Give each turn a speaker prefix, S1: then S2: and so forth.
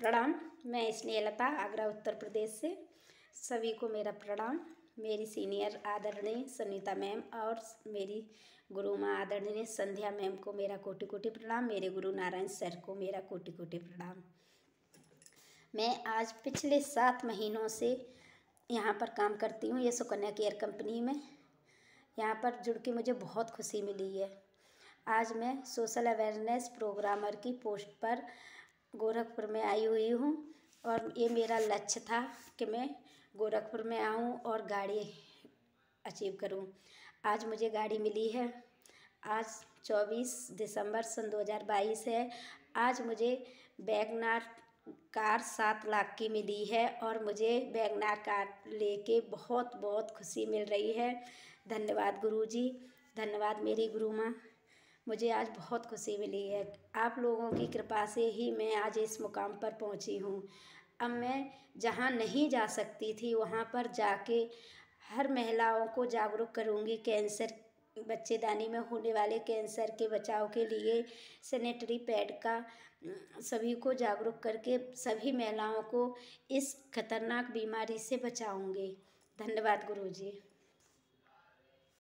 S1: प्रणाम मैं स्नेहलता आगरा उत्तर प्रदेश से सभी को मेरा प्रणाम मेरी सीनियर आदरणीय सुनीता मैम और मेरी गुरु माँ आदरणीय संध्या मैम को मेरा कोटि कोटि प्रणाम मेरे गुरु नारायण सर को मेरा कोटि कोटि प्रणाम मैं आज पिछले सात महीनों से यहाँ पर काम करती हूँ ये सुकन्या केयर कंपनी में यहाँ पर जुड़ के मुझे बहुत खुशी मिली है आज मैं सोशल अवेयरनेस प्रोग्रामर की पोस्ट पर गोरखपुर में आई हुई हूँ और ये मेरा लक्ष्य था कि मैं गोरखपुर में आऊँ और गाड़ी अचीव करूँ आज मुझे गाड़ी मिली है आज 24 दिसंबर सन 2022 है आज मुझे बैगनार कार सात लाख की मिली है और मुझे बैगनार कार लेके बहुत बहुत खुशी मिल रही है धन्यवाद गुरुजी धन्यवाद मेरी गुरु माँ मुझे आज बहुत खुशी मिली है आप लोगों की कृपा से ही मैं आज इस मुकाम पर पहुंची हूं अब मैं जहां नहीं जा सकती थी वहां पर जाके हर महिलाओं को जागरूक करूंगी कैंसर बच्चेदानी में होने वाले कैंसर के बचाव के लिए सेनेटरी पैड का सभी को जागरूक करके सभी महिलाओं को इस खतरनाक बीमारी से बचाऊंगी धन्यवाद जी